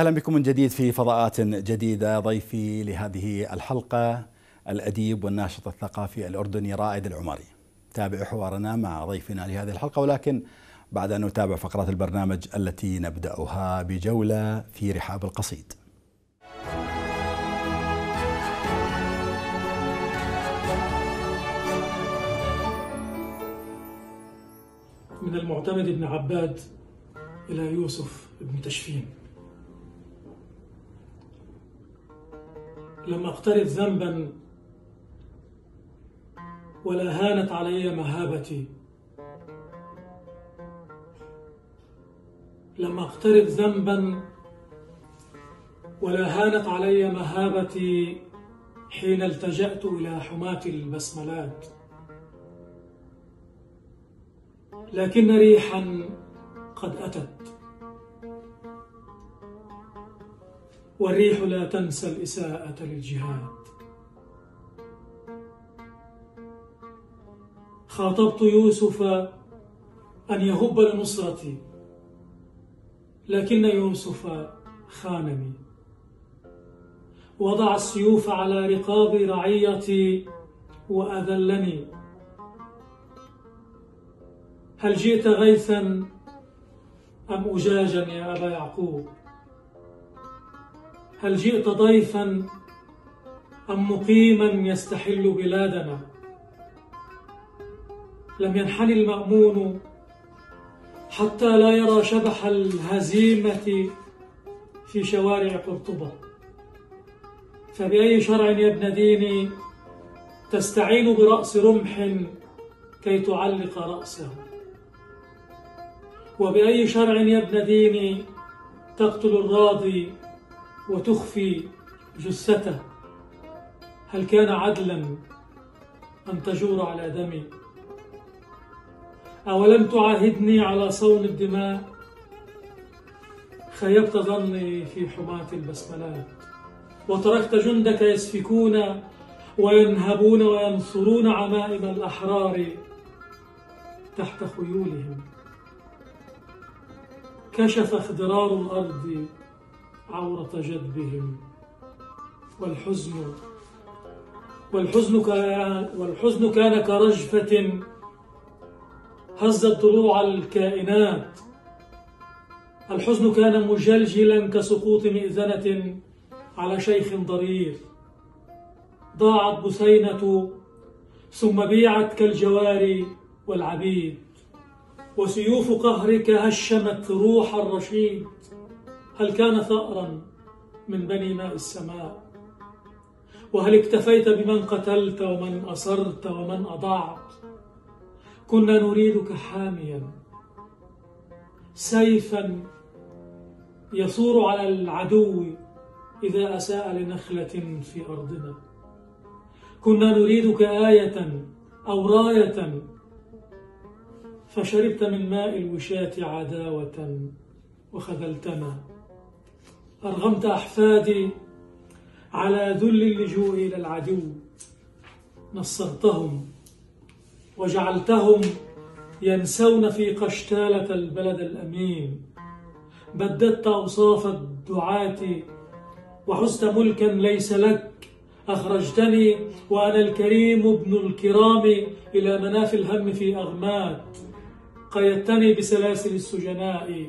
اهلا بكم من جديد في فضاءات جديده ضيفي لهذه الحلقه الاديب والناشط الثقافي الاردني رائد العمري. تابعوا حوارنا مع ضيفنا لهذه الحلقه ولكن بعد ان نتابع فقرات البرنامج التي نبداها بجوله في رحاب القصيد. من المعتمد بن عباد إلى يوسف بن تشفين لم أقترف ذنبا ولا هانت علي مهابتي لم أقترف ذنبا ولا هانت علي مهابتي حين التجأت إلى حماة البسملات لكن ريحا قد أتت والريح لا تنسى الإساءة للجهاد خاطبت يوسف أن يهب لنصرتي لكن يوسف خانني وضع السيوف على رقاب رعيتي وأذلني هل جئت غيثا أم أجاجا يا أبا يعقوب هل جئت ضيفا أم مقيما يستحل بلادنا لم ينحني المأمون حتى لا يرى شبح الهزيمة في شوارع قرطبة فبأي شرع يا ابن ديني تستعين برأس رمح كي تعلق رأسه وبأي شرع يا ابن ديني تقتل الراضي وتخفي جثته هل كان عدلا أن تجور على دمي أولم تعاهدني على صون الدماء خيبت ظني في حماة البسملات وتركت جندك يسفكون وينهبون وينصرون عمائم الأحرار تحت خيولهم كشف اخضرار الأرض عورة جذبهم والحزن والحزن والحزن كان كرجفة هزت ضلوع الكائنات الحزن كان مجلجلا كسقوط مئذنة على شيخ ضرير ضاعت بثينة ثم بيعت كالجواري والعبيد وسيوف قهرك هشمت روح الرشيد هل كان ثأرا من بني ماء السماء وهل اكتفيت بمن قتلت ومن أصرت ومن أضعت كنا نريدك حاميا سيفا يثور على العدو إذا أساء لنخلة في أرضنا كنا نريدك آية أو راية فشربت من ماء الوشاة عداوة وخذلتنا أرغمت أحفادي على ذل اللجوء إلى العدو نصرتهم وجعلتهم ينسون في قشتالة البلد الأمين بددت أوصاف الدعاة وحزت ملكا ليس لك أخرجتني وأنا الكريم ابن الكرام إلى مناف الهم في أغماد قيدتني بسلاسل السجناء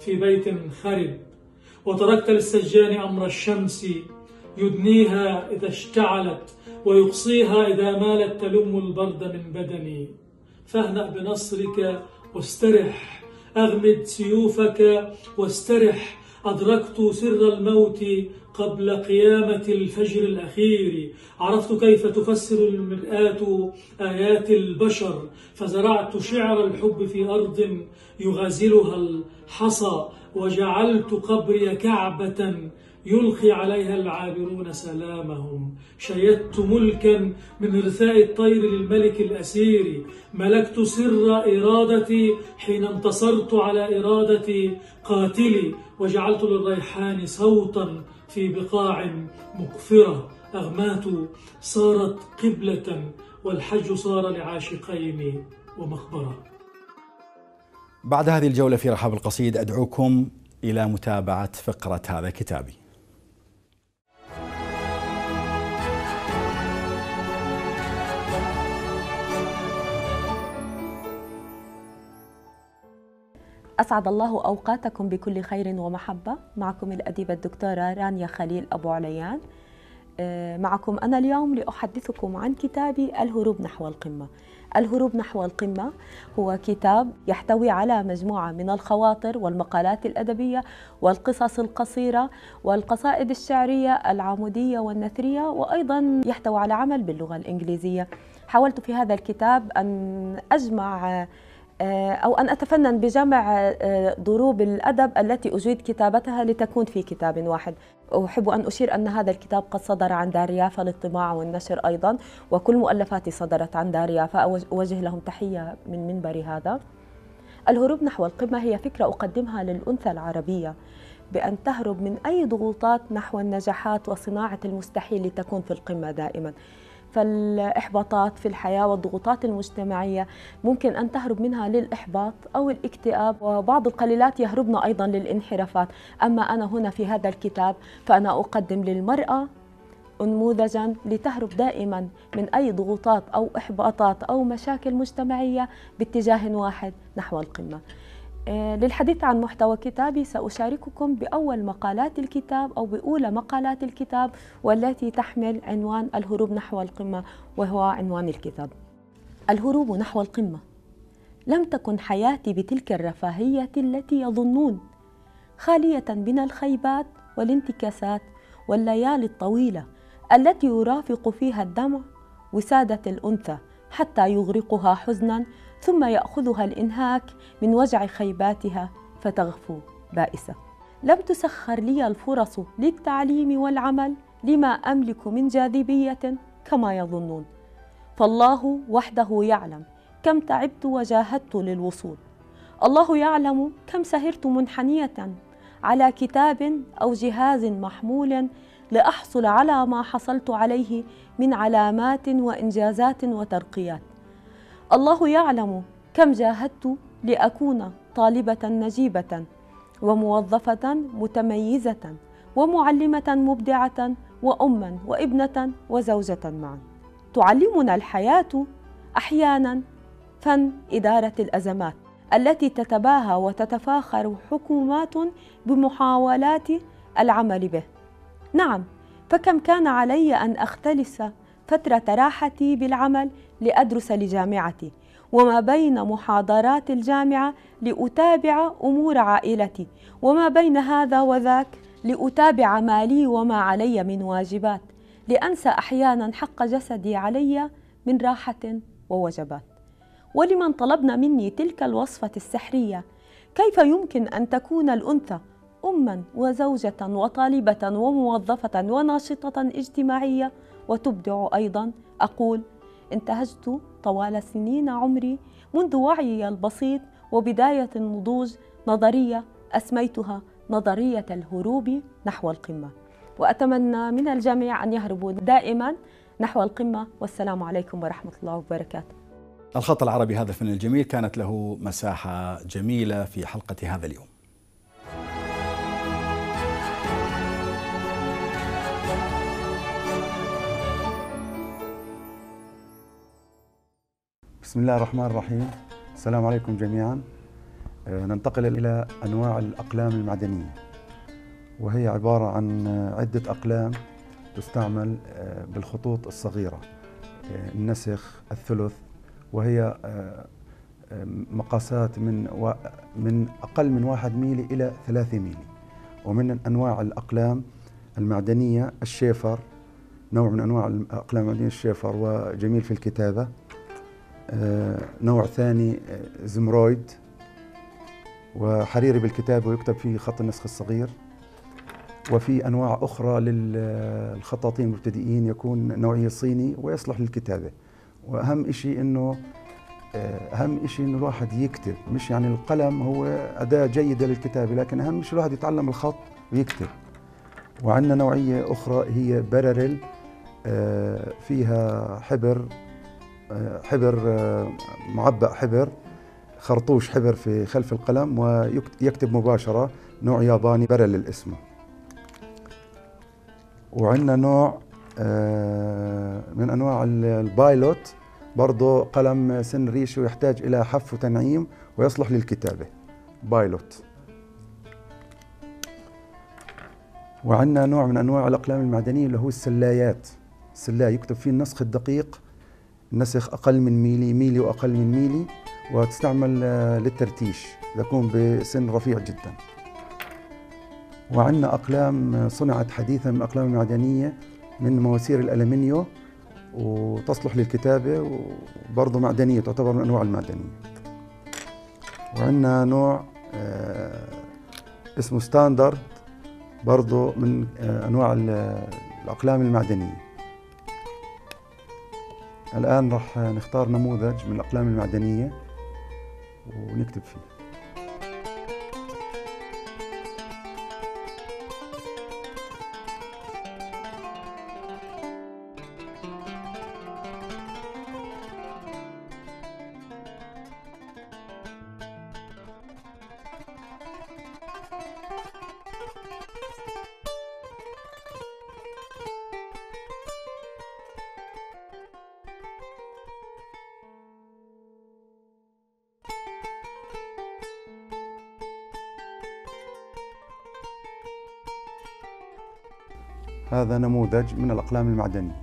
في بيت خرب وتركت للسجان أمر الشمس يدنيها إذا اشتعلت ويقصيها إذا مالت تلم البرد من بدني فاهنأ بنصرك واسترح أغمد سيوفك واسترح أدركت سر الموت قبل قيامة الفجر الأخير عرفت كيف تفسر المرآة آيات البشر فزرعت شعر الحب في أرض يغازلها الحصى وجعلت قبري كعبة يلقي عليها العابرون سلامهم شيدت ملكا من رثاء الطير للملك الأسير ملكت سر إرادتي حين انتصرت على إرادة قاتلي وجعلت للريحان صوتا في بقاع مقفرة أغمات صارت قبلة والحج صار لعاشقين ومقبرة بعد هذه الجولة في رحاب القصيد أدعوكم إلى متابعة فقرة هذا كتابي أسعد الله أوقاتكم بكل خير ومحبة معكم الأديبة الدكتورة رانيا خليل أبو عليان آه، معكم أنا اليوم لأحدثكم عن كتابي الهروب نحو القمة الهروب نحو القمة هو كتاب يحتوي على مجموعة من الخواطر والمقالات الأدبية والقصص القصيرة والقصائد الشعرية العمودية والنثرية وأيضا يحتوي على عمل باللغة الإنجليزية حاولت في هذا الكتاب أن أجمع آه، أو أن أتفنن بجمع آه، ضروب الأدب التي أجيد كتابتها لتكون في كتاب واحد أحب أن أشير أن هذا الكتاب قد صدر عن دار يافا للطباعة والنشر أيضا وكل مؤلفاتي صدرت عن دار يافا أوجه لهم تحية من منبر هذا الهروب نحو القمة هي فكرة أقدمها للأنثى العربية بأن تهرب من أي ضغوطات نحو النجاحات وصناعة المستحيل لتكون في القمة دائما فالإحباطات في الحياة والضغوطات المجتمعية ممكن أن تهرب منها للإحباط أو الاكتئاب وبعض القليلات يهربن أيضا للانحرافات أما أنا هنا في هذا الكتاب فأنا أقدم للمرأة نموذجا لتهرب دائما من اي ضغوطات او احباطات او مشاكل مجتمعيه باتجاه واحد نحو القمه آه، للحديث عن محتوى كتابي سأشارككم بأول مقالات الكتاب أو بأولى مقالات الكتاب والتي تحمل عنوان الهروب نحو القمة وهو عنوان الكتاب الهروب نحو القمة لم تكن حياتي بتلك الرفاهية التي يظنون خالية من الخيبات والانتكاسات والليالي الطويلة التي يرافق فيها الدمع وسادة الأنثى حتى يغرقها حزنا ثم ياخذها الانهاك من وجع خيباتها فتغفو بائسه لم تسخر لي الفرص للتعليم والعمل لما املك من جاذبيه كما يظنون فالله وحده يعلم كم تعبت وجاهدت للوصول الله يعلم كم سهرت منحنيه على كتاب او جهاز محمول لاحصل على ما حصلت عليه من علامات وانجازات وترقيات الله يعلم كم جاهدت لأكون طالبة نجيبة وموظفة متميزة ومعلمة مبدعة وأما وابنة وزوجة معا تعلمنا الحياة أحيانا فن إدارة الأزمات التي تتباهى وتتفاخر حكومات بمحاولات العمل به نعم فكم كان علي أن أختلس فترة راحتي بالعمل لأدرس لجامعتي وما بين محاضرات الجامعة لأتابع أمور عائلتي وما بين هذا وذاك لأتابع ما لي وما علي من واجبات لأنسى أحيانا حق جسدي علي من راحة ووجبات ولمن طلبنا مني تلك الوصفة السحرية كيف يمكن أن تكون الأنثى أما وزوجة وطالبة وموظفة وناشطة اجتماعية وتبدع أيضا أقول انتهجت طوال سنين عمري منذ وعيي البسيط وبداية النضوج نظرية أسميتها نظرية الهروب نحو القمة وأتمنى من الجميع أن يهربوا دائما نحو القمة والسلام عليكم ورحمة الله وبركاته الخط العربي هذا الفن الجميل كانت له مساحة جميلة في حلقة هذا اليوم بسم الله الرحمن الرحيم السلام عليكم جميعا آه، ننتقل إلى أنواع الأقلام المعدنية وهي عبارة عن عدة أقلام تستعمل آه، بالخطوط الصغيرة آه، النسخ الثلث وهي مقاسات من من أقل من واحد ميلي إلى ثلاثة ميلي ومن أنواع الأقلام المعدنية الشيفر نوع من أنواع الأقلام المعدنية الشيفر وجميل في الكتابة آه، نوع ثاني آه، زمرويد وحريري بالكتاب ويكتب فيه خط النسخ الصغير وفي أنواع أخرى للخطاطين المبتدئين يكون نوعية صيني ويصلح للكتابة وأهم شيء أنه آه، أهم شيء أنه الواحد يكتب مش يعني القلم هو أداة جيدة للكتابة لكن أهم شيء الواحد يتعلم الخط ويكتب وعندنا نوعية أخرى هي بررل فيها حبر حبر آه، معبأ حبر خرطوش حبر في خلف القلم ويكتب مباشرة نوع ياباني برل اسمه وعندنا نوع آه، من أنواع البايلوت برضه قلم سن ريشه يحتاج إلى حف وتنعيم ويصلح للكتابة بايلوت وعندنا نوع من أنواع الأقلام المعدنية اللي هو السلايات سلا يكتب فيه النسخ الدقيق النسخ أقل من ميلي ميلي وأقل من ميلي وتستعمل آه، للترتيش تكون بسن رفيع جدا وعندنا أقلام آه، صنعت حديثا من أقلام معدنية من مواسير الألمنيو وتصلح للكتابة وبرضه معدنية تعتبر من أنواع المعدنية وعندنا نوع آه، اسمه ستاندرد برضه من أنواع الأقلام المعدنية الآن راح نختار نموذج من الأقلام المعدنية ونكتب فيه هذا نموذج من الأقلام المعدنية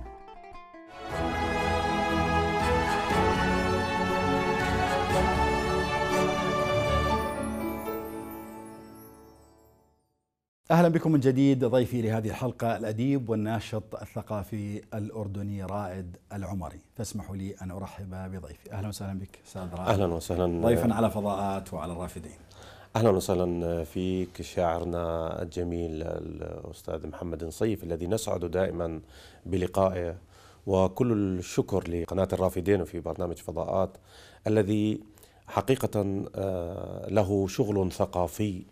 اهلا بكم من جديد ضيفي لهذه الحلقه الاديب والناشط الثقافي الاردني رائد العمري، فاسمحوا لي ان ارحب بضيفي، اهلا وسهلا بك استاذ رائد. اهلا وسهلا ضيفا على فضاءات وعلى الرافدين. اهلا وسهلا فيك شاعرنا الجميل الاستاذ محمد نصيف الذي نسعد دائما بلقائه وكل الشكر لقناه الرافدين في برنامج فضاءات الذي حقيقه آه، له شغل ثقافي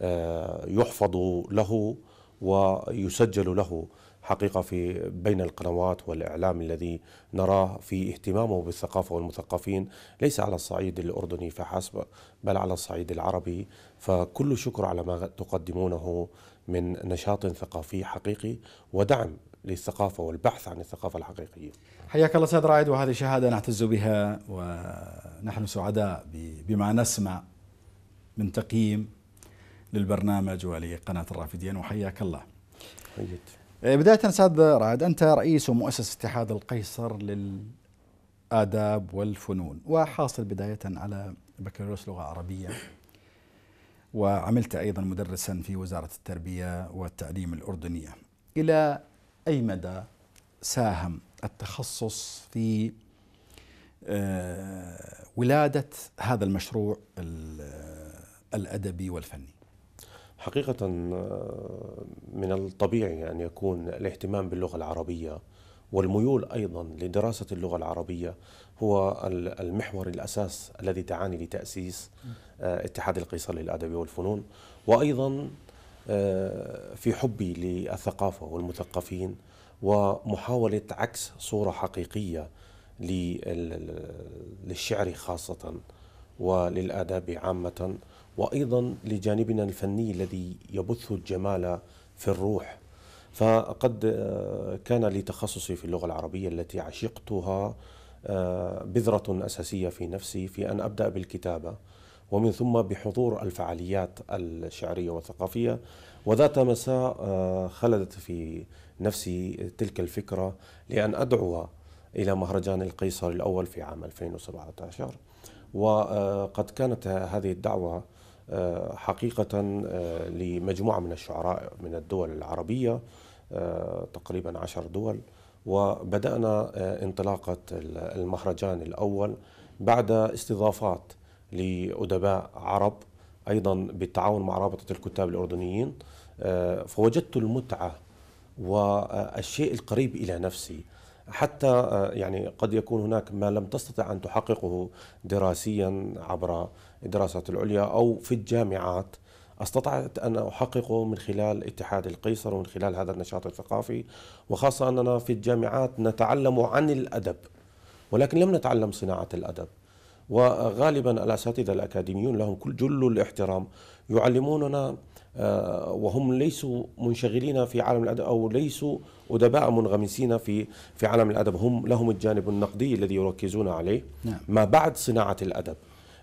آه، يحفظ له ويسجل له حقيقة في بين القنوات والإعلام الذي نراه في اهتمامه بالثقافة والمثقفين ليس على الصعيد الأردني فحسب بل على الصعيد العربي فكل شكر على ما تقدمونه من نشاط ثقافي حقيقي ودعم للثقافة والبحث عن الثقافة الحقيقية حياك الله سيد رائد وهذه شهادة نعتز بها ونحن سعداء بما نسمع من تقييم للبرنامج ولقناة الرافدين وحياك الله حيث. إيه، بداية أستاذ رعد أنت رئيس ومؤسس اتحاد القيصر للآداب والفنون وحاصل بداية على بكالوريوس لغة عربية وعملت أيضا مدرسا في وزارة التربية والتعليم الأردنية إلى أي مدى ساهم التخصص في آه، ولادة هذا المشروع الأدبي والفني حقيقة آه، من الطبيعي أن يكون الاهتمام باللغة العربية والميول أيضا لدراسة اللغة العربية هو المحور الأساس الذي تعاني لتأسيس آه، اتحاد القيصر للأدب والفنون وأيضا آه، في حبي للثقافة والمثقفين ومحاولة عكس صورة حقيقية للشعر خاصة وللآداب عامة وايضا لجانبنا الفني الذي يبث الجمال في الروح فقد آه، كان لي تخصصي في اللغه العربيه التي عشقتها آه، بذره اساسيه في نفسي في ان ابدا بالكتابه ومن ثم بحضور الفعاليات الشعريه والثقافيه وذات مساء آه، خلدت في نفسي تلك الفكره لان ادعو الى مهرجان القيصر الاول في عام 2017 وقد كانت هذه الدعوه آه، حقيقة آه، لمجموعة من الشعراء من الدول العربية آه، تقريبا عشر دول وبدأنا انطلاقة المهرجان الأول بعد استضافات لأدباء عرب أيضا بالتعاون مع رابطة الكتاب الأردنيين فوجدت المتعة والشيء القريب إلى نفسي حتى آه، يعني قد يكون هناك ما لم تستطع أن تحققه دراسيا عبر الدراسات العليا أو في الجامعات استطعت ان احققه من خلال اتحاد القيصر ومن خلال هذا النشاط الثقافي وخاصه اننا في الجامعات نتعلم عن الادب ولكن لم نتعلم صناعه الادب وغالبا الاساتذه الاكاديميون لهم كل جل الاحترام يعلموننا آه، وهم ليسوا منشغلين في عالم الادب او ليسوا ادباء منغمسين في في عالم الادب هم لهم الجانب النقدي الذي يركزون عليه نعم. ما بعد صناعه الادب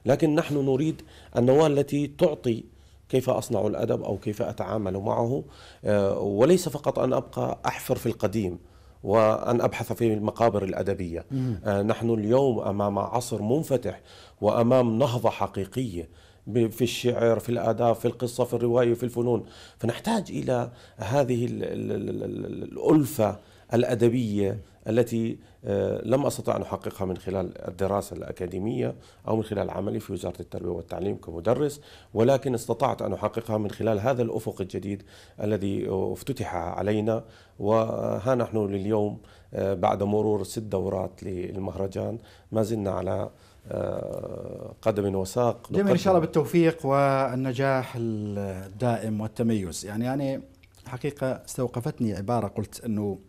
لكن نحن نريد النواه التي تعطي كيف اصنع الادب او كيف اتعامل معه آه، وليس فقط ان ابقى احفر في القديم وأن أبحث في المقابر الأدبية آه، نحن اليوم أمام عصر منفتح وأمام نهضة حقيقية في الشعر في الآداب في القصة في الرواية في الفنون فنحتاج إلى هذه الألفة الأدبية التي آه، لم أستطع أن أحققها من خلال الدراسة الأكاديمية أو من خلال عملي في وزارة التربية والتعليم كمدرس ولكن استطعت أن أحققها من خلال هذا الأفق الجديد الذي افتتح علينا وها نحن لليوم آه، بعد مرور ست دورات للمهرجان ما زلنا على آه، قدم وساق جميل ان شاء الله بالتوفيق والنجاح الدائم والتميز يعني يعني حقيقه استوقفتني عباره قلت انه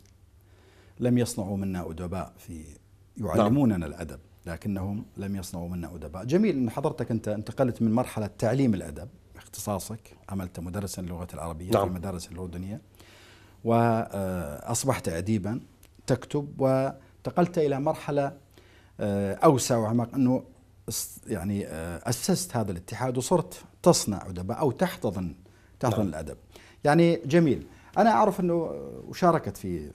لم يصنعوا منا ادباء في يعلموننا نعم. الادب لكنهم لم يصنعوا منا ادباء جميل ان حضرتك انت انتقلت من مرحله تعليم الادب اختصاصك عملت مدرسا للغه العربيه نعم. في المدارس الاردنيه واصبحت اديبا تكتب وانتقلت الى مرحله آه، اوسع واعمق انه يعني آه، اسست هذا الاتحاد وصرت تصنع ادباء او تحتضن تحتضن نعم. الادب. يعني جميل، انا اعرف انه وشاركت في آه،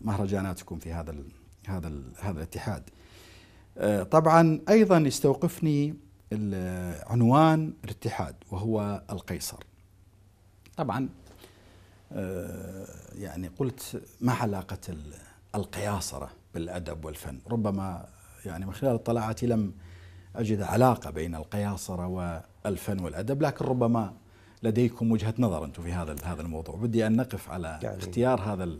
مهرجاناتكم في هذا الـ هذا الـ هذا الاتحاد. طبعا ايضا يستوقفني عنوان الاتحاد وهو القيصر. طبعا يعني قلت ما علاقه القياصره بالادب والفن؟ ربما يعني من خلال اطلاعاتي لم أجد علاقة بين القياصرة والفن والأدب لكن ربما لديكم وجهة نظر أنتم في هذا هذا الموضوع بدي أن نقف على يعني اختيار هذا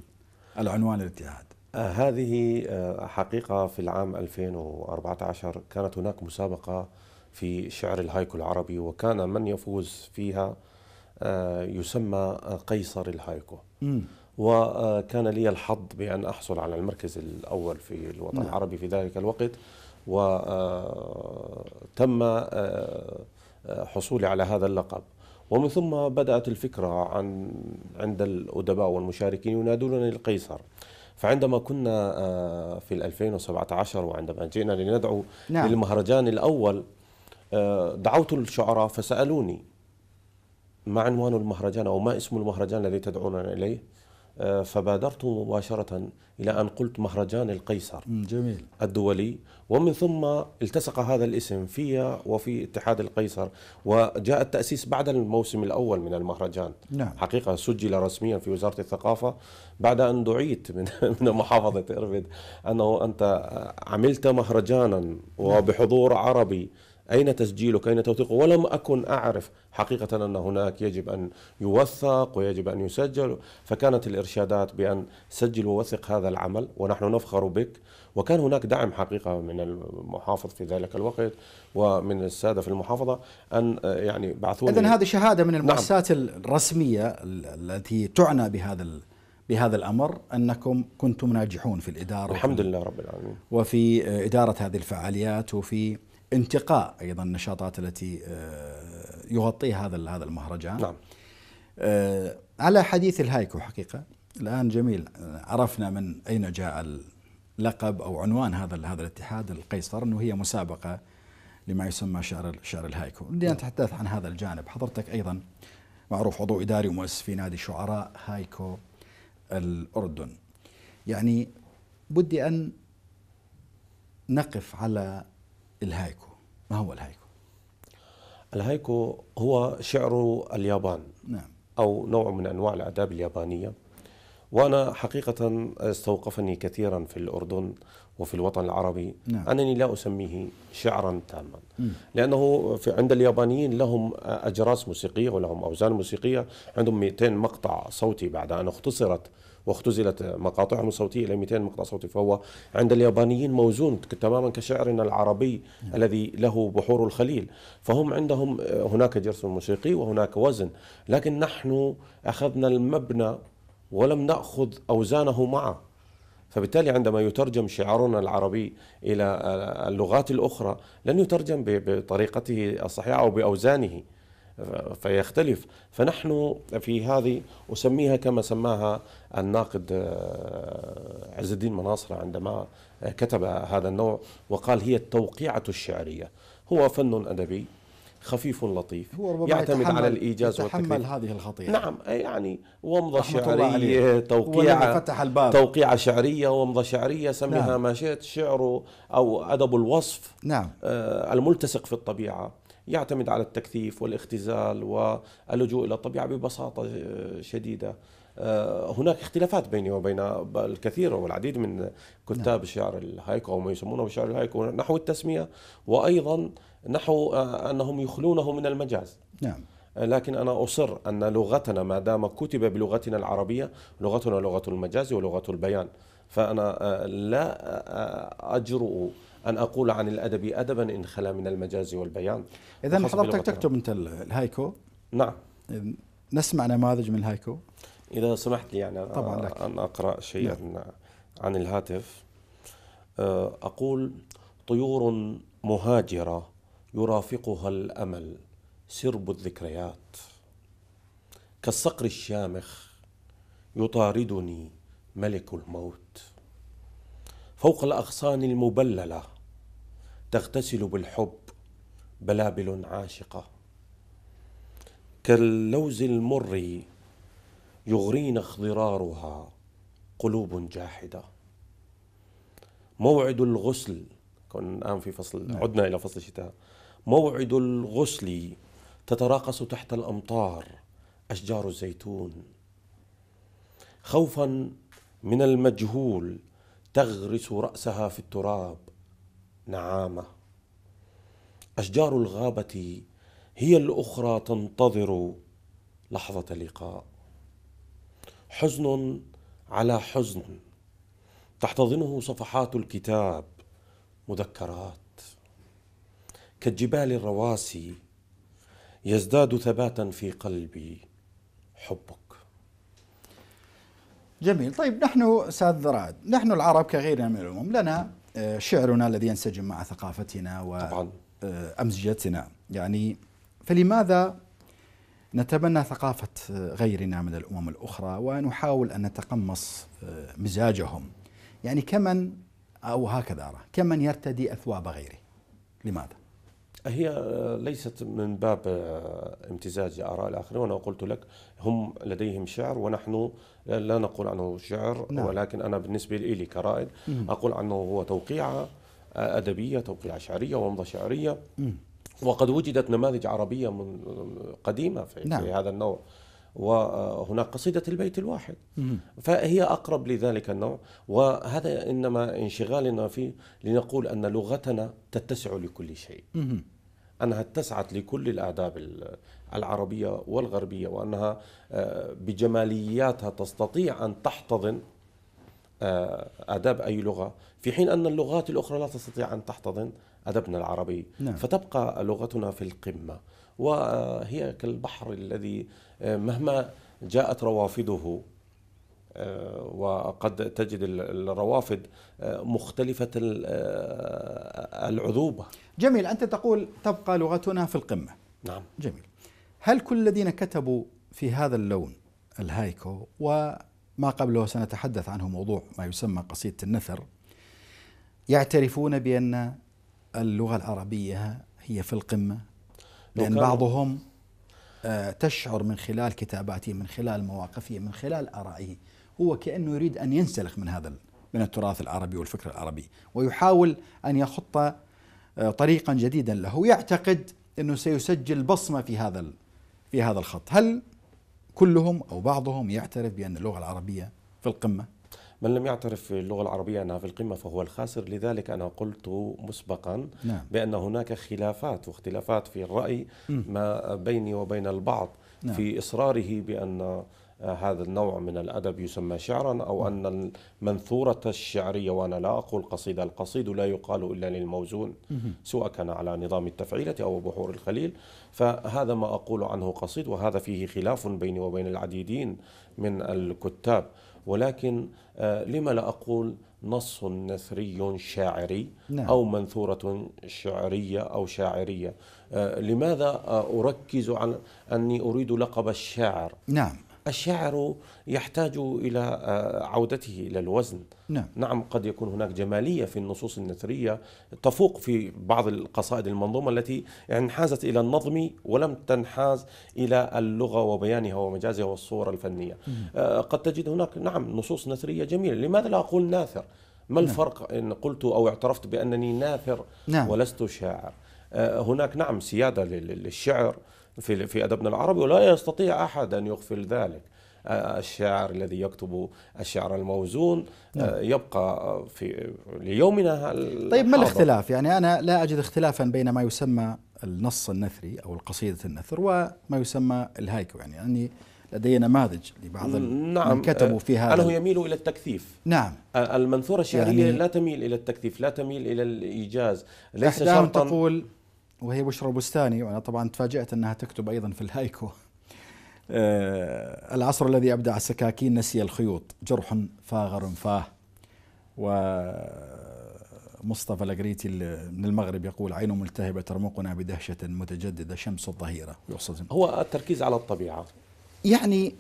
العنوان الاتحاد آه هذه آه حقيقة في العام 2014 كانت هناك مسابقة في شعر الهايكو العربي وكان من يفوز فيها آه يسمى قيصر الهايكو وكان لي الحظ بأن أحصل على المركز الأول في الوطن نعم. العربي في ذلك الوقت وتم آه، آه، حصولي على هذا اللقب ومن ثم بدأت الفكرة عن عند الأدباء والمشاركين ينادونني القيصر فعندما كنا آه، في 2017 وعندما جئنا لندعو نعم. للمهرجان الأول دعوت الشعراء فسألوني ما عنوان المهرجان أو ما اسم المهرجان الذي تدعوننا إليه فبادرت مباشرة إلى أن قلت مهرجان القيصر جميل الدولي ومن ثم التصق هذا الاسم في وفي اتحاد القيصر وجاء التأسيس بعد الموسم الأول من المهرجان نعم. حقيقة سجل رسميا في وزارة الثقافة بعد أن دعيت من, من محافظة إربد أنه أنت عملت مهرجانا نعم. وبحضور عربي أين تسجيلك أين توثيقه ولم أكن أعرف حقيقة أن هناك يجب أن يوثق ويجب أن يسجل فكانت الإرشادات بأن سجل ووثق هذا العمل ونحن نفخر بك وكان هناك دعم حقيقة من المحافظ في ذلك الوقت ومن السادة في المحافظة أن يعني بعثوا إذا هذه شهادة من نعم. المؤسسات نعم. الرسمية التي تعنى بهذا بهذا الامر انكم كنتم ناجحون في الاداره الحمد لله رب العالمين وفي اداره هذه الفعاليات وفي انتقاء ايضا النشاطات التي آه، يغطيها هذا هذا المهرجان نعم. آه، على حديث الهايكو حقيقه الان جميل آه، عرفنا من اين جاء اللقب او عنوان هذا هذا الاتحاد القيصر انه هي مسابقه لما يسمى شعر شعر الهايكو نتحدث نعم. عن هذا الجانب حضرتك ايضا معروف عضو اداري ومؤسس في نادي شعراء هايكو الاردن يعني بدي ان نقف على الهايكو ما هو الهايكو؟ الهايكو هو شعر اليابان نعم أو نوع من أنواع الآداب اليابانية وأنا حقيقة استوقفني كثيرا في الأردن وفي الوطن العربي نعم. أنني لا أسميه شعرا تاما م. لأنه في عند اليابانيين لهم أجراس موسيقية ولهم أوزان موسيقية عندهم 200 مقطع صوتي بعد أن اختصرت واختزلت مقاطعهم الصوتية إلى 200 مقطع صوتي فهو عند اليابانيين موزون تماما كشعرنا العربي نعم. الذي له بحور الخليل فهم عندهم هناك جرس موسيقي وهناك وزن لكن نحن أخذنا المبنى ولم نأخذ أوزانه معه فبالتالي عندما يترجم شعارنا العربي الى اللغات الاخرى لن يترجم بطريقته الصحيحه او باوزانه فيختلف فنحن في هذه أسميها كما سماها الناقد آه، عز الدين مناصرة عندما كتب هذا النوع وقال هي التوقيعة الشعرية هو فن أدبي خفيف لطيف هو ربما يعتمد على الايجاز يتحمل هذه الخطيئه نعم يعني ومضه شعريه توقيع فتح الباب توقيعه شعريه ومضه شعريه سميها نعم. ما شئت شعره او ادب الوصف نعم آه الملتصق في الطبيعه يعتمد على التكثيف والاختزال واللجوء الى الطبيعه ببساطه آه، شديده آه، هناك اختلافات بيني وبين الكثير والعديد من كتاب نعم. شعر الهايكو او ما يسمونه بشعر الهايكو نحو التسميه وايضا نحو آه، انهم يخلونه من المجاز نعم لكن انا اصر ان لغتنا ما دام كتب بلغتنا العربيه لغتنا لغه المجاز ولغه البيان فانا لا اجرؤ أن أقول عن الأدب أدبا إن خلا من المجاز والبيان إذا حضرتك تكتب أنت الهايكو نعم نسمع نماذج من الهايكو إذا سمحت لي يعني طبعا لك. أن أقرأ شيئا نعم. عن الهاتف أه، أقول طيور مهاجرة يرافقها الأمل سرب الذكريات كالصقر الشامخ يطاردني ملك الموت فوق الأغصان المبللة تغتسل بالحب بلابل عاشقة كاللوز المر يغرين اخضرارها قلوب جاحدة موعد الغسل كنا الآن في فصل نعم. عدنا إلى فصل الشتاء موعد الغسل تتراقص تحت الأمطار أشجار الزيتون خوفا من المجهول تغرس راسها في التراب نعامه اشجار الغابه هي الاخرى تنتظر لحظه لقاء حزن على حزن تحتضنه صفحات الكتاب مذكرات كالجبال الرواسي يزداد ثباتا في قلبي حبك جميل طيب نحن استاذ رعد نحن العرب كغيرنا من الامم لنا آه، شعرنا الذي ينسجم مع ثقافتنا وامزجتنا آه، يعني فلماذا نتبنى ثقافة آه، غيرنا من الأمم الأخرى ونحاول أن نتقمص مزاجهم يعني كمن أو هكذا أرى كمن يرتدي أثواب غيره لماذا؟ هي ليست من باب امتزاج آراء الآخرين وأنا قلت لك هم لديهم شعر ونحن لا نقول عنه شعر نعم. ولكن أنا بالنسبة لي كرائد مم. أقول عنه هو توقيعة آه، أدبية توقيعة شعرية ومضة شعرية مم. وقد وجدت نماذج عربية من قديمة في, نعم. في هذا النوع وهناك آه، قصيدة البيت الواحد مم. فهي أقرب لذلك النوع وهذا إنما انشغالنا فيه لنقول أن لغتنا تتسع لكل شيء مم. أنها اتسعت لكل الاداب العربية والغربية وأنها آه، بجمالياتها تستطيع أن تحتضن آه، آداب أي لغة في حين أن اللغات الأخرى لا تستطيع أن تحتضن أدبنا العربي نعم. فتبقى لغتنا في القمة وهي كالبحر الذي آه، مهما جاءت روافده آه، وقد تجد الروافد آه، مختلفة آه، العذوبة جميل أنت تقول تبقى لغتنا في القمة نعم جميل هل كل الذين كتبوا في هذا اللون الهايكو وما قبله سنتحدث عنه موضوع ما يسمى قصيدة النثر يعترفون بأن اللغة العربية هي في القمة لأن بعضهم تشعر من خلال كتاباته من خلال مواقفه من خلال آرائه هو كأنه يريد أن ينسلخ من هذا من التراث العربي والفكر العربي ويحاول أن يخط آه، طريقا جديدا له يعتقد أنه سيسجل بصمة في هذا في هذا الخط هل كلهم أو بعضهم يعترف بأن اللغة العربية في القمة من لم يعترف اللغة العربية أنها في القمة فهو الخاسر لذلك أنا قلت مسبقا نعم. بأن هناك خلافات واختلافات في الرأي م. ما بيني وبين البعض نعم. في إصراره بأن هذا النوع من الأدب يسمى شعرا أو أن المنثورة الشعرية وأنا لا أقول قصيدة القصيد لا يقال إلا للموزون سواء كان على نظام التفعيلة أو بحور الخليل فهذا ما أقول عنه قصيد وهذا فيه خلاف بيني وبين العديدين من الكتاب ولكن آه، لما لا أقول نص نثري شاعري نعم. أو منثورة شعرية أو شاعرية آه، لماذا آه، أركز على أني أريد لقب الشاعر نعم الشعر يحتاج إلى آه، عودته إلى الوزن نعم. نعم قد يكون هناك جمالية في النصوص النثرية تفوق في بعض القصائد المنظومة التي انحازت إلى النظم ولم تنحاز إلى اللغة وبيانها ومجازها والصورة الفنية مم. آه، قد تجد هناك نعم نصوص نثرية جميلة لماذا لا أقول ناثر ما نعم. الفرق إن قلت أو اعترفت بأنني ناثر نعم. ولست شاعر آه، هناك نعم سيادة للشعر في في ادبنا العربي ولا يستطيع احد ان يغفل ذلك الشاعر الذي يكتب الشعر الموزون نعم. يبقى في ليومنا طيب ما الاختلاف يعني انا لا اجد اختلافا بين ما يسمى النص النثري او القصيده النثر وما يسمى الهايكو يعني يعني لدي نماذج لبعض نعم من كتبوا في هذا انه يميل الى التكثيف نعم المنثوره الشعريه يعني لا تميل الى التكثيف لا تميل الى الايجاز ليس شرطا تقول وهي بشرى البستاني وانا طبعا تفاجات انها تكتب ايضا في الهايكو آه، العصر الذي ابدع السكاكين نسي الخيوط جرح فاغر فاه ومصطفى لقريتي من المغرب يقول عين ملتهبه ترمقنا بدهشه متجدده شمس الظهيره يقصد هو التركيز على الطبيعه يعني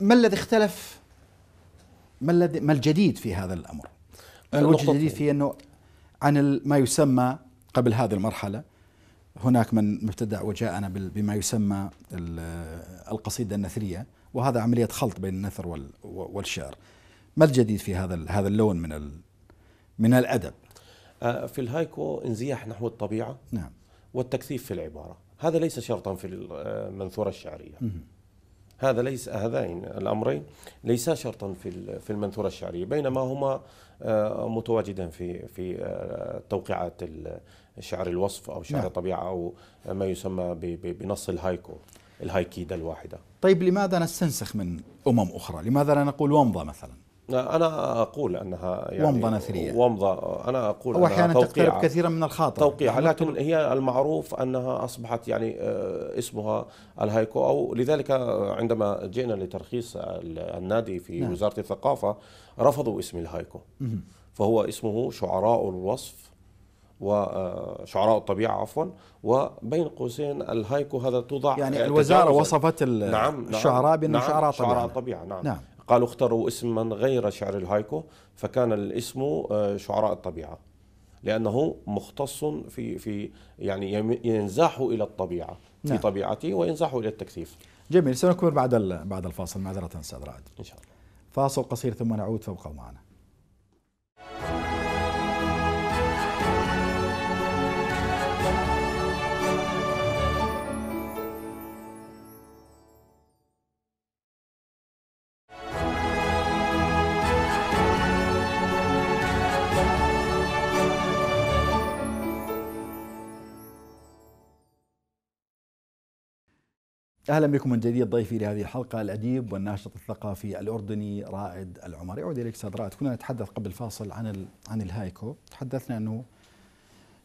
ما الذي اختلف ما الذي ما الجديد في هذا الامر؟ الوجه الجديد في انه عن ما يسمى قبل هذه المرحلة هناك من ابتدع وجاءنا بما يسمى القصيدة النثرية وهذا عملية خلط بين النثر والشعر ما الجديد في هذا هذا اللون من من الأدب آه، في الهايكو انزياح نحو الطبيعة نعم والتكثيف في العبارة هذا ليس شرطا في المنثورة آه، الشعرية هذا ليس هذين الأمرين ليسا شرطا في في المنثورة الشعرية بينما هما آه، متواجدا في في آه، توقيعات شعر الوصف او شعر نعم. الطبيعه او ما يسمى بنص الهايكو الهايكيدا الواحده. طيب لماذا نستنسخ من امم اخرى؟ لماذا لا نقول ومضه مثلا؟ انا اقول انها يعني ومضه نثريه ومضه انا اقول أو انها تقترب كثيرا من الخاطر توقيعه يعني لكن هي المعروف انها اصبحت يعني آه، اسمها الهايكو او لذلك آه، عندما جئنا لترخيص النادي في نعم. وزاره الثقافه رفضوا اسم الهايكو فهو اسمه شعراء الوصف وشعراء آه، الطبيعه عفوا وبين قوسين الهايكو هذا توضع يعني الوزاره وصفت نعم،, نعم الشعراء بانه نعم شعراء الطبيعه شعراء الطبيعه نعم, نعم قالوا اختروا اسما غير شعر الهايكو فكان الاسم آه، شعراء الطبيعه لانه مختص في في يعني ينزاح الى الطبيعه في نعم. طبيعته وينزاح الى التكثيف جميل سنكمل بعد بعد الفاصل معذره استاذ رائد ان شاء الله فاصل قصير ثم نعود فابقوا معنا اهلا بكم من جديد ضيفي لهذه الحلقه الاديب والناشط الثقافي الاردني رائد العمر يعود اليك استاذ رائد كنا نتحدث قبل الفاصل عن عن الهايكو تحدثنا انه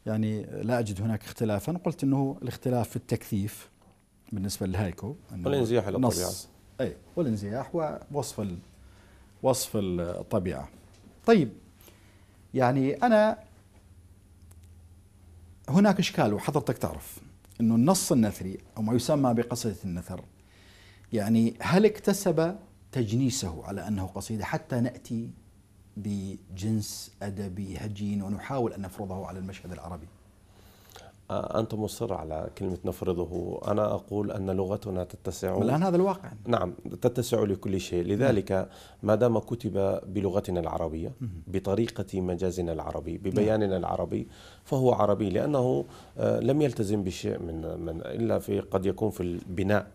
يعني لا اجد هناك اختلافا قلت انه الاختلاف في التكثيف بالنسبه للهايكو والانزياح الى الطبيعه اي والانزياح ووصف وصف الطبيعه طيب يعني انا هناك اشكال وحضرتك تعرف أنه النص النثري أو ما يسمى بقصيدة النثر يعني هل اكتسب تجنيسه على أنه قصيدة حتى نأتي بجنس أدبي هجين ونحاول أن نفرضه على المشهد العربي آه، أنت مصر على كلمة نفرضه أنا أقول أن لغتنا تتسع الآن هذا الواقع نعم تتسع لكل شيء لذلك ما دام كتب بلغتنا العربية بطريقة مجازنا العربي ببياننا العربي فهو عربي لأنه آه، لم يلتزم بشيء من, من إلا في قد يكون في البناء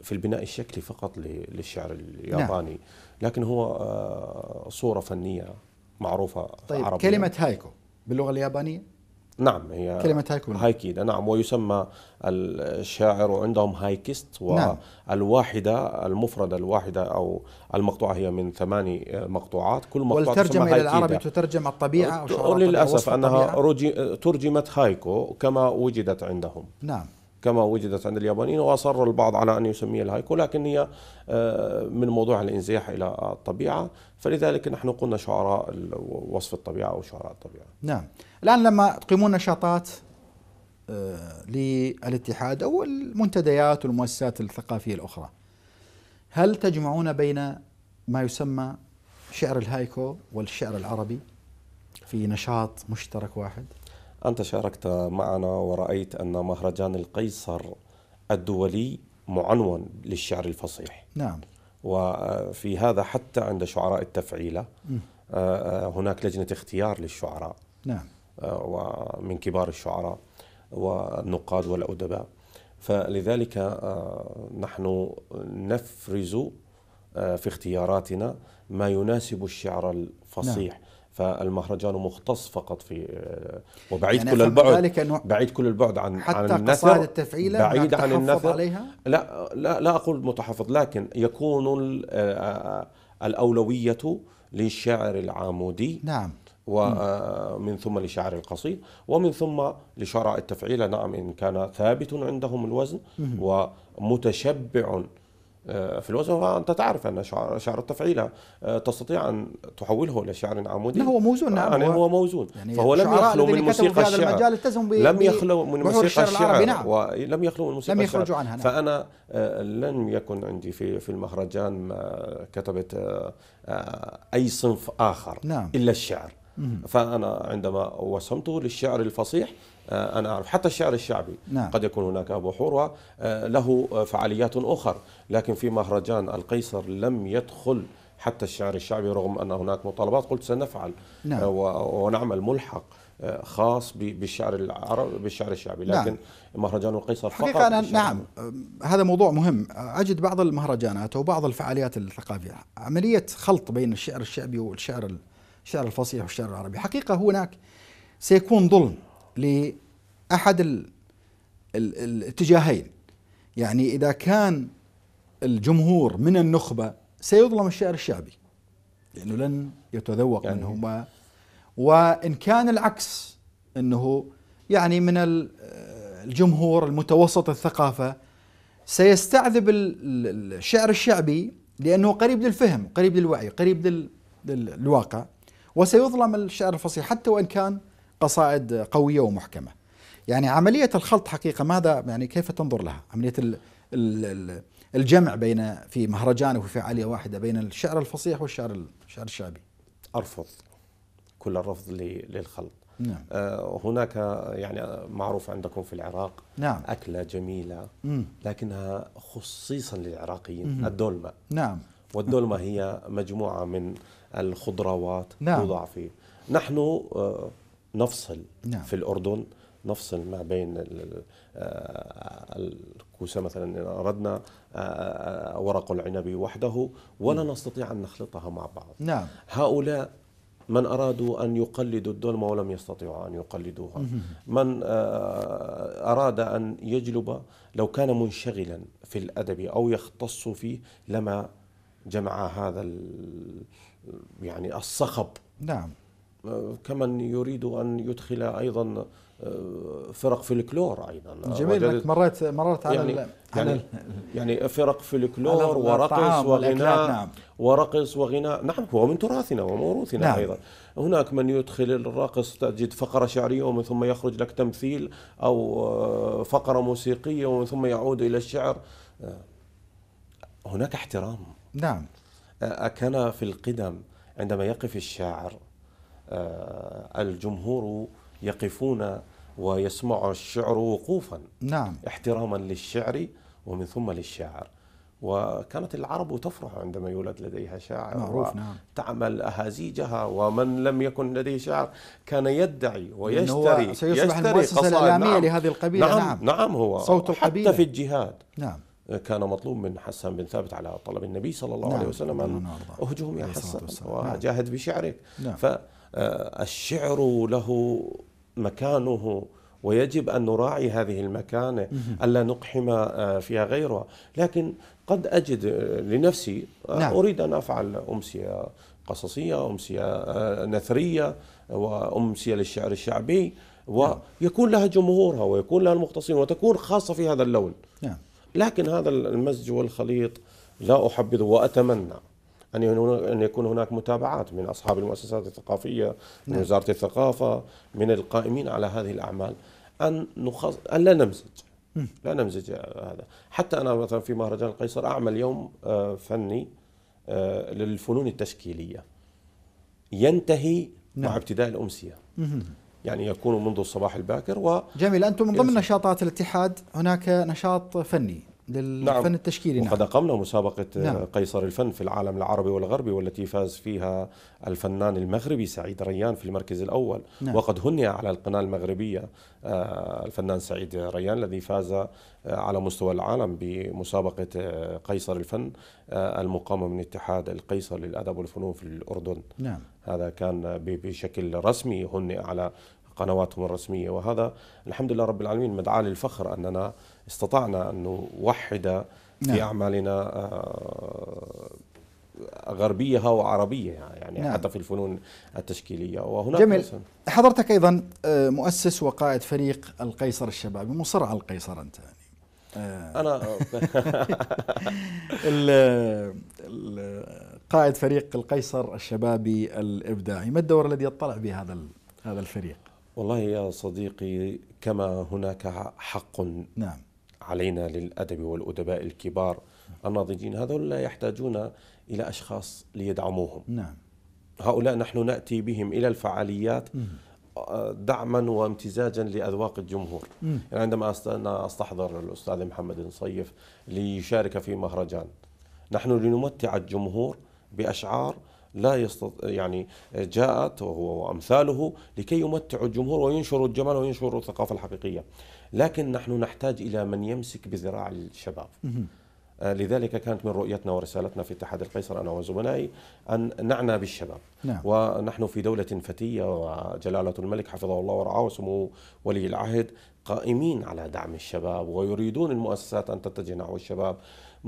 في البناء الشكلي فقط للشعر الياباني نعم. لكن هو آه، صورة فنية معروفة طيب عربية. كلمة هايكو باللغة اليابانية نعم هي كلمة هايكو هايكيدا نعم ويسمى الشاعر عندهم هايكست نعم. والواحدة المفردة الواحدة أو المقطوعة هي من ثماني مقطوعات كل مقطوعة والترجمة إلى العربي تترجم الطبيعة أو للأسف أنها ترجمت هايكو كما وجدت عندهم نعم كما وجدت عند اليابانيين واصر البعض على ان يسميها الهايكو لكن هي آه، من موضوع الانزياح الى الطبيعه فلذلك نحن قلنا شعراء وصف الطبيعه او شعراء الطبيعه. نعم، الان لما تقيمون نشاطات آه، للاتحاد او المنتديات والمؤسسات الثقافيه الاخرى هل تجمعون بين ما يسمى شعر الهايكو والشعر العربي في نشاط مشترك واحد؟ أنت شاركت معنا ورأيت أن مهرجان القيصر الدولي معنون للشعر الفصيح نعم وفي هذا حتى عند شعراء التفعيلة آه، هناك لجنة اختيار للشعراء نعم آه، ومن كبار الشعراء والنقاد والأدباء فلذلك آه، نحن نفرز في اختياراتنا ما يناسب الشعر الفصيح نعم. فالمهرجان مختص فقط في آه، وبعيد يعني كل البعد بعيد كل البعد عن حتى عن النثر قصائد التفعيلة بعيد عن النثر عليها؟ لا لا لا اقول متحفظ لكن يكون آه، آه، الاولويه للشعر العامودي نعم ومن ثم لشعر القصيد ومن ثم لشراء التفعيلة نعم إن كان ثابت عندهم الوزن ومتشبع آه، في الوزن انت تعرف ان شعر, شعر التفعيله آه، تستطيع ان تحوله الى شعر عمودي هو موزون نعم يعني هو موزون يعني فهو لم يخلو من موسيقى الشعر نعم. لم يخلو من موسيقى الشعر نعم. ولم يخلو من موسيقى لم يخرجوا عنها نعم. فانا آه، لم يكن عندي في في المهرجان كتبت اي صنف اخر نعم. الا الشعر فانا عندما وسمته للشعر الفصيح آه، أنا أعرف حتى الشعر الشعبي نعم. قد يكون هناك أبو حورة آه، له فعاليات أخرى لكن في مهرجان القيصر لم يدخل حتى الشعر الشعبي رغم أن هناك مطالبات قلت سنفعل نعم. آه، ونعمل ملحق خاص بالشعر العربي بالشعر الشعبي نعم. لكن نعم. مهرجان القيصر فقط حقيقة أنا نعم هذا موضوع مهم أجد بعض المهرجانات أو بعض الفعاليات الثقافية عملية خلط بين الشعر الشعبي والشعر الشعر الفصيح والشعر العربي حقيقة هناك سيكون ظلم لأحد الاتجاهين يعني إذا كان الجمهور من النخبة سيظلم الشعر الشعبي لأنه لن يتذوق يعني منهم وإن كان العكس أنه يعني من الجمهور المتوسط الثقافة سيستعذب الشعر الشعبي لأنه قريب للفهم قريب للوعي قريب للواقع وسيظلم الشعر الفصيح حتى وإن كان قصائد قوية ومحكمة يعني عملية الخلط حقيقة ماذا يعني كيف تنظر لها عملية الجمع بين في مهرجان وفي فعالية واحدة بين الشعر الفصيح والشعر الشعر الشعبي أرفض كل الرفض للخلط نعم. آه هناك يعني معروف عندكم في العراق نعم. أكلة جميلة مم. لكنها خصيصا للعراقيين مم. الدولمة نعم والدولمة هي مجموعة من الخضروات نعم. فيه نحن آه، نفصل نعم. في الأردن نفصل ما بين آه، الكوسة مثلا إن أردنا آه، آه، ورق العنب وحده ولا نعم. نستطيع أن نخلطها مع بعض نعم. هؤلاء من أرادوا أن يقلدوا الدولمة ولم يستطيعوا أن يقلدوها من أراد أن يجلب لو كان منشغلا في الأدب أو يختص فيه لما جمع هذا يعني الصخب نعم آه، كمن يريد ان يدخل ايضا آه، فرق فلكلور ايضا آه، جميل انك مريت مررت على يعني على يعني, يعني فرق فلكلور ورقص وغناء نعم. ورقص وغناء نعم هو من تراثنا وموروثنا نعم. ايضا هناك من يدخل الرقص تجد فقره شعريه ومن ثم يخرج لك تمثيل او فقره موسيقيه ومن ثم يعود الى الشعر هناك احترام نعم كان في القدم عندما يقف الشاعر آه، الجمهور يقفون ويسمع الشعر وقوفا نعم احتراما للشعر ومن ثم للشاعر وكانت العرب تفرح عندما يولد لديها شاعر معروف نعم. تعمل أهازيجها ومن لم يكن لديه شاعر كان يدعي ويشتري سيصبح المؤسسة الإعلامية نعم لهذه القبيلة نعم, نعم نعم هو صوت القبيلة حتى في الجهاد نعم كان مطلوب من حسان بن ثابت على طلب النبي صلى الله نعم عليه وسلم أن نعم، نعم، نعم، أهجهم يا حسان وجاهد بشعرك نعم. آه، الشعر له مكانه ويجب أن نراعي هذه المكانة ألا نقحم آه، فيها غيرها لكن قد أجد آه، لنفسي نعم. أريد أن أفعل أمسية قصصية أمسية نثرية وأمسية للشعر الشعبي نعم. ويكون لها جمهورها ويكون لها المختصين وتكون خاصة في هذا اللون نعم. لكن هذا المزج والخليط لا أحبذه وأتمنى ان ان يكون هناك متابعات من اصحاب المؤسسات الثقافيه من نعم. وزاره الثقافه من القائمين على هذه الاعمال ان نخص ان لا نمزج لا نمزج هذا حتى انا مثلا في مهرجان قيصر اعمل يوم آه، فني آه، للفنون التشكيليه ينتهي نعم. مع ابتداء الامسيه يعني يكون منذ الصباح الباكر و جميل انتم من ضمن نشاطات الاتحاد هناك نشاط فني نعم. للفن نعم. التشكيلي وقد نعم. أقمنا مسابقة نعم. قيصر الفن في العالم العربي والغربي والتي فاز فيها الفنان المغربي سعيد ريان في المركز الأول نعم. وقد هنئ على القناة المغربية آه، الفنان سعيد ريان الذي فاز آه، على مستوى العالم بمسابقة آه، قيصر الفن المقامة من اتحاد القيصر للأدب والفنون في الأردن نعم. هذا كان بشكل رسمي هنئ على قنواتهم الرسمية وهذا الحمد لله رب العالمين مدعاة للفخر أننا استطعنا أن نوحد في نعم. أعمالنا آه، غربية وعربية يعني نعم. حتى في الفنون التشكيلية وهناك جميل مثل. حضرتك أيضا آه، مؤسس وقائد فريق القيصر الشبابي مصر على القيصر أنت يعني. آه. أنا قائد فريق القيصر الشبابي الإبداعي ما الدور الذي يطلع به هذا هذا الفريق؟ والله يا صديقي كما هناك حق نعم علينا للأدب والأدباء الكبار الناضجين هذول لا يحتاجون إلى أشخاص ليدعموهم نعم هؤلاء نحن نأتي بهم إلى الفعاليات دعما وامتزاجا لاذواق الجمهور يعني عندما أنا استحضر الاستاذ محمد صيف ليشارك في مهرجان نحن لنمتع الجمهور باشعار لا يستطيع يعني جاءت وهو وامثاله لكي يمتعوا الجمهور وينشروا الجمال وينشروا الثقافه الحقيقيه. لكن نحن نحتاج الى من يمسك بذراع الشباب. آه، لذلك كانت من رؤيتنا ورسالتنا في اتحاد القيصر انا وزملائي ان نعنى بالشباب نعم. ونحن في دوله فتيه وجلاله الملك حفظه الله ورعاه وسمو ولي العهد قائمين على دعم الشباب ويريدون المؤسسات ان تتجه نحو الشباب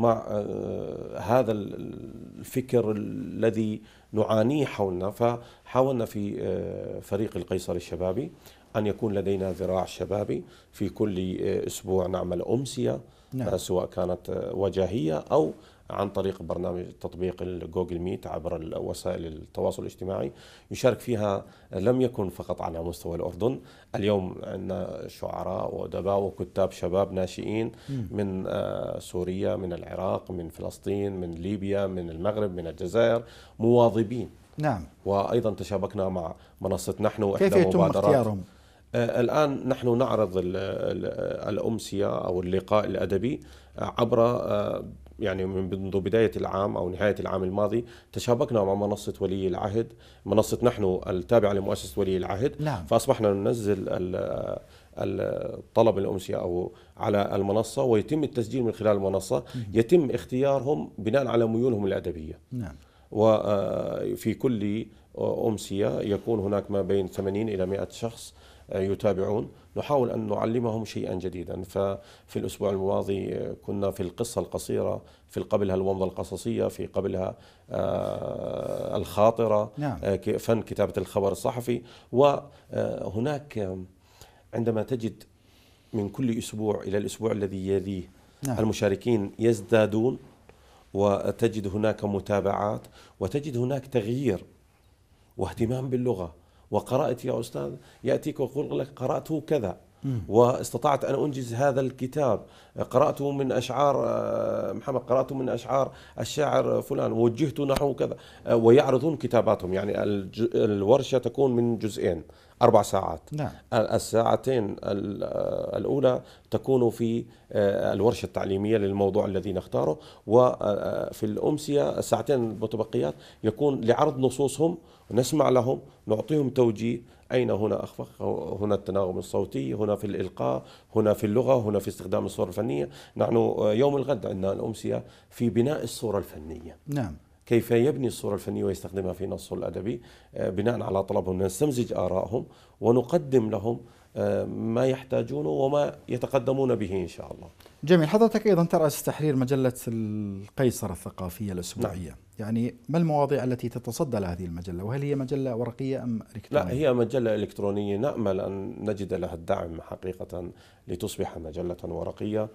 مع آه، هذا الفكر الذي نعانيه حولنا فحاولنا في آه، فريق القيصر الشبابي أن يكون لدينا ذراع شبابي في كل آه، أسبوع نعمل أمسية نعم. سواء كانت وجاهية أو عن طريق برنامج تطبيق جوجل ميت عبر وسائل التواصل الاجتماعي يشارك فيها لم يكن فقط على مستوى الأردن اليوم عندنا شعراء وأدباء وكتاب شباب ناشئين من آه، سوريا من العراق من فلسطين من ليبيا من المغرب من الجزائر مواظبين نعم وايضا تشابكنا مع منصه نحن واحدى كيف يتم اختيارهم؟ آه، الان نحن نعرض الامسيه او اللقاء الادبي عبر آه، يعني منذ بداية العام أو نهاية العام الماضي تشابكنا مع منصة ولي العهد منصة نحن التابعة لمؤسسة ولي العهد نعم. فأصبحنا ننزل الطلب الأمسية أو على المنصة ويتم التسجيل من خلال المنصة يتم اختيارهم بناء على ميولهم الأدبية نعم. وفي آه، كل أمسية يكون هناك ما بين 80 إلى 100 شخص آه، يتابعون نحاول أن نعلمهم شيئا جديدا ففي الأسبوع الماضي آه، كنا في القصة القصيرة في قبلها الومضة القصصية في قبلها آه، الخاطرة نعم. فن كتابة الخبر الصحفي وهناك عندما تجد من كل أسبوع إلى الأسبوع الذي يليه نعم. المشاركين يزدادون وتجد هناك متابعات وتجد هناك تغيير واهتمام باللغه وقرات يا استاذ ياتيك ويقول لك قراته كذا واستطعت ان انجز هذا الكتاب قراته من اشعار آه، محمد قراته من اشعار الشاعر فلان وجهت نحو كذا آه، ويعرضون كتاباتهم يعني الورشه تكون من جزئين أربع ساعات نعم. الساعتين الأولى تكون في آه، الورشة التعليمية للموضوع الذي نختاره وفي آه، آه، الأمسية الساعتين المتبقيات يكون لعرض نصوصهم نسمع لهم نعطيهم توجيه أين هنا أخفق هنا التناغم الصوتي هنا في الإلقاء هنا في اللغة هنا في استخدام الصورة الفنية نحن يوم الغد عندنا الأمسية في بناء الصورة الفنية نعم كيف يبني الصورة الفنية ويستخدمها في نصه الأدبي آه، بناء على طلبهم نستمزج آرائهم ونقدم لهم آه، ما يحتاجونه وما يتقدمون به إن شاء الله جميل حضرتك أيضا ترأس تحرير مجلة القيصر الثقافية الأسبوعية نعم. يعني ما المواضيع التي تتصدى لهذه المجلة وهل هي مجلة ورقية أم إلكترونية؟ لا هي مجلة إلكترونية نأمل أن نجد لها الدعم حقيقة لتصبح مجلة ورقية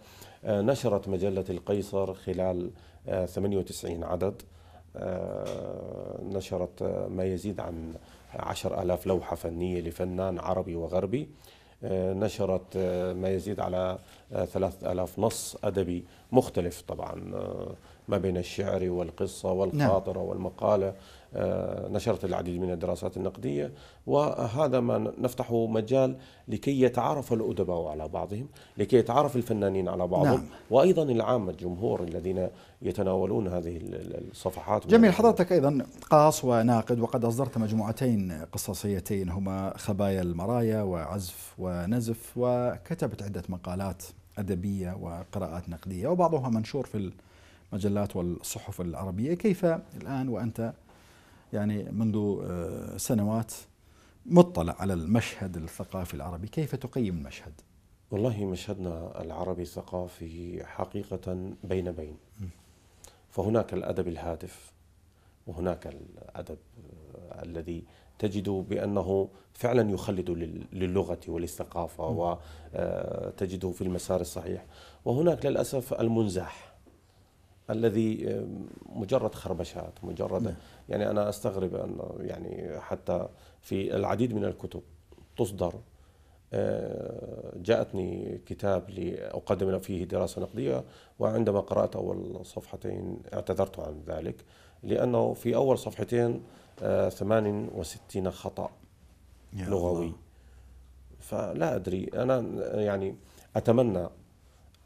آه، نشرت مجلة القيصر خلال 98 عدد آه، نشرت ما يزيد عن عشر ألاف لوحة فنية لفنان عربي وغربي آه، نشرت آه، ما يزيد على ثلاثة ألاف نص أدبي مختلف طبعا ما بين الشعر والقصة نعم. والخاطرة والمقالة آه، نشرت العديد من الدراسات النقدية وهذا ما نفتح مجال لكي يتعارف الأدباء على بعضهم لكي يتعارف الفنانين على بعضهم نعم. وأيضا العامة الجمهور الذين يتناولون هذه الصفحات جميل حضرتك أيضا قاص وناقد وقد أصدرت مجموعتين قصصيتين هما خبايا المرايا وعزف ونزف وكتبت عدة مقالات أدبية وقراءات نقدية وبعضها منشور في المجلات والصحف العربية كيف الآن وأنت يعني منذ آه، سنوات مطلع على المشهد الثقافي العربي كيف تقيم المشهد؟ والله مشهدنا العربي الثقافي حقيقة بين بين فهناك الأدب الهادف وهناك الأدب آه، الذي تجد بأنه فعلا يخلد للغة وللثقافة وتجده آه، في المسار الصحيح وهناك للأسف المنزاح الذي مجرد خربشات مجرد نعم. يعني انا استغرب ان يعني حتى في العديد من الكتب تصدر آه، جاءتني كتاب لأقدم فيه دراسة نقدية وعندما قرأت أول صفحتين اعتذرت عن ذلك لأنه في أول صفحتين 68 آه، خطأ لغوي فلا أدري أنا يعني أتمنى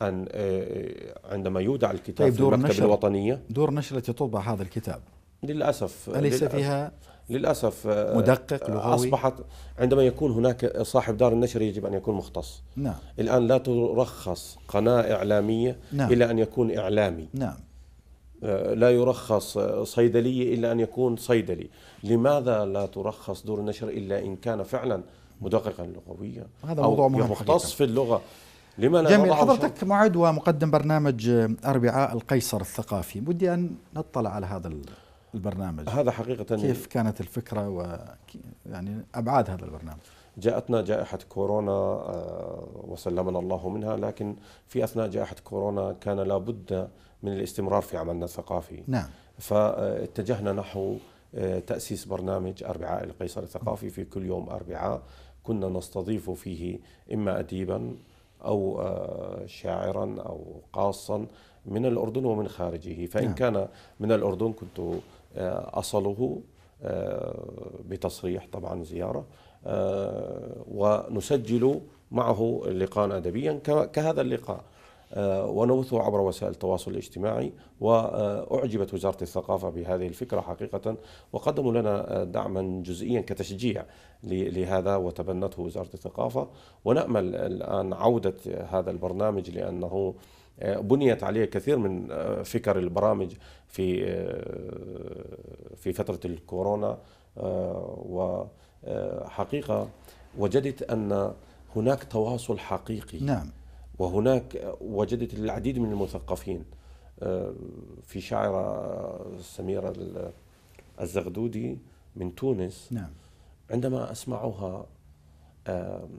أن آه، آه، عندما يودع الكتاب طيب في المكتبة نشر الوطنية دور نشرة تطبع هذا الكتاب للأسف أليس فيها للأسف آه، مدقق لغوي أصبحت عندما يكون هناك صاحب دار النشر يجب أن يكون مختص نعم الآن لا ترخص قناة إعلامية نعم إلا أن يكون إعلامي نعم لا يرخص صيدلي إلا أن يكون صيدلي لماذا لا ترخص دور النشر إلا إن كان فعلا مدققا لغويا هذا موضوع مهم مختص في اللغة لما لا جميل حضرتك معد ومقدم برنامج أربعاء القيصر الثقافي بدي أن نطلع على هذا البرنامج هذا حقيقة كيف كانت الفكرة و يعني أبعاد هذا البرنامج جاءتنا جائحة كورونا آه، وسلمنا الله منها لكن في أثناء جائحة كورونا كان لابد من الاستمرار في عملنا الثقافي نعم فاتجهنا نحو آه، تأسيس برنامج أربعاء القيصر الثقافي في كل يوم أربعاء كنا نستضيف فيه إما أديبا أو آه، شاعرا أو قاصا من الأردن ومن خارجه فإن نعم. كان من الأردن كنت آه، أصله آه، بتصريح طبعا زيارة ونسجل معه لقاء أدبيا كهذا اللقاء آه، ونبثه عبر وسائل التواصل الاجتماعي وأعجبت وزارة الثقافة بهذه الفكرة حقيقة وقدموا لنا آه، دعما جزئيا كتشجيع لهذا وتبنته وزارة الثقافة ونأمل الآن عودة هذا البرنامج لأنه آه، بنيت عليه كثير من فكر البرامج في في فترة الكورونا وحقيقة وجدت أن هناك تواصل حقيقي نعم وهناك وجدت العديد من المثقفين آه، في شاعرة سميرة الزغدودي من تونس نعم. عندما أسمعها آه،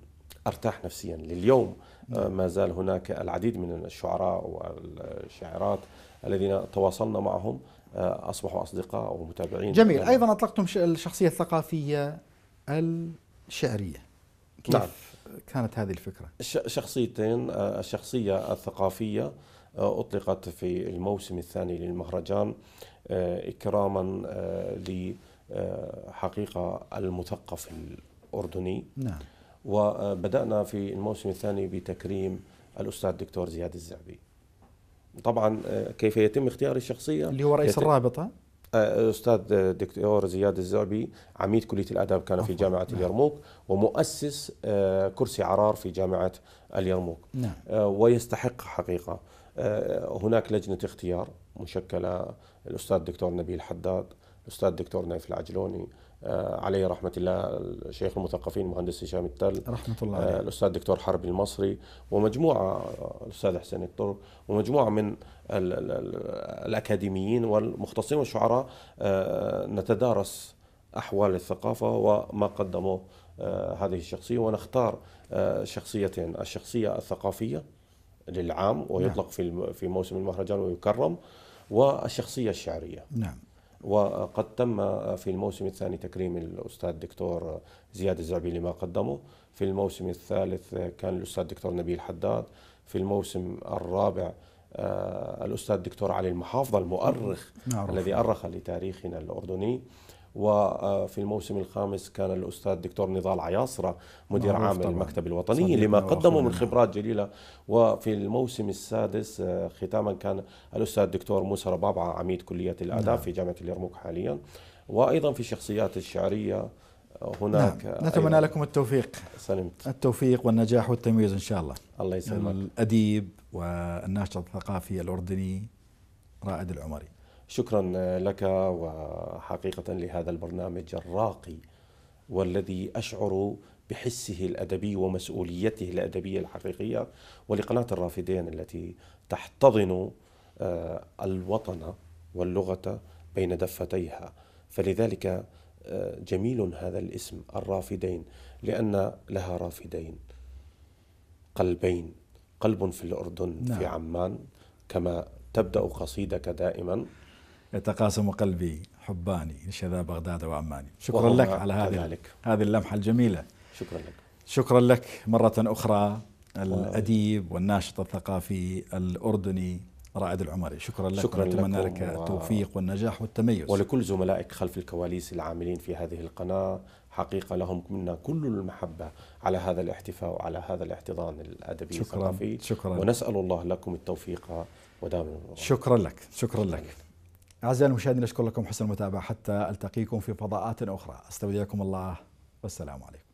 أرتاح نفسيا لليوم آه، نعم. ما زال هناك العديد من الشعراء والشاعرات الذين تواصلنا معهم أصبحوا أصدقاء ومتابعين جميل أيضا أطلقتم الشخصية الثقافية الشعرية كيف نعم. كانت هذه الفكرة شخصيتين آه، الشخصية الثقافية آه، أطلقت في الموسم الثاني للمهرجان آه، إكراما لحقيقة المثقف الأردني نعم. وبدأنا في الموسم الثاني بتكريم الأستاذ الدكتور زياد الزعبي طبعا كيف يتم اختيار الشخصية اللي هو رئيس الرابطة استاذ دكتور زياد الزعبي عميد كليه الاداب كان في جامعه نعم. اليرموك ومؤسس آه، كرسي عرار في جامعه اليرموك نعم. آه، ويستحق حقيقه آه، هناك لجنه اختيار مشكله الاستاذ دكتور نبيل حداد الاستاذ دكتور نايف العجلوني آه، عليه رحمة الله الشيخ المثقفين المهندس هشام التل رحمة الله آه، عليه. الأستاذ دكتور حربي المصري ومجموعة آه، الأستاذ حسين الطرب ومجموعة من الأكاديميين والمختصين والشعراء نتدارس أحوال الثقافة وما قدموه هذه الشخصية ونختار شخصيتين الشخصية الثقافية للعام ويطلق نعم. في في موسم المهرجان ويكرم والشخصية الشعرية نعم وقد تم في الموسم الثاني تكريم الأستاذ الدكتور زياد الزعبي لما قدمه في الموسم الثالث كان الأستاذ الدكتور نبيل حداد في الموسم الرابع آه، الأستاذ الدكتور علي المحافظة المؤرخ نعم. الذي أرخ لتاريخنا الأردني وفي الموسم الخامس كان الأستاذ دكتور نضال عياصرة مدير نعم، عام المكتب الوطني لما قدموا من خبرات نعم. جليلة وفي الموسم السادس آه، ختاما كان الأستاذ دكتور موسى ربابعة عميد كلية الآداب نعم. في جامعة اليرموك حاليا وأيضا في شخصيات الشعرية آه، هناك نعم. نتمنى أيضاً. لكم التوفيق سلمت التوفيق والنجاح والتميز ان شاء الله الله يسلمك الاديب والناشط الثقافي الاردني رائد العمري شكرا لك وحقيقة لهذا البرنامج الراقي والذي أشعر بحسه الأدبي ومسؤوليته الأدبية الحقيقية ولقناة الرافدين التي تحتضن آه، الوطن واللغة بين دفتيها فلذلك آه، جميل هذا الاسم الرافدين لأن لها رافدين قلبين قلب في الأردن نعم. في عمان كما تبدأ قصيدك دائما يتقاسم قلبي حباني لشذا بغداد وعماني شكرا لك على هذه كذلك. هذه اللمحة الجميلة شكرا لك شكرا لك مرة أخرى الأديب والناشط الثقافي الأردني رائد العمري شكرا لك شكرا نتمنى لك التوفيق والنجاح والتميز ولكل زملائك خلف الكواليس العاملين في هذه القناة حقيقة لهم منا كل المحبة على هذا الاحتفاء وعلى هذا الاحتضان الأدبي شكرا الثقافي شكرا ونسأل الله لكم التوفيق ودائما شكرا لك شكرا لك أعزائي المشاهدين أشكر لكم حسن المتابعة حتى ألتقيكم في فضاءات أخرى أستودعكم الله والسلام عليكم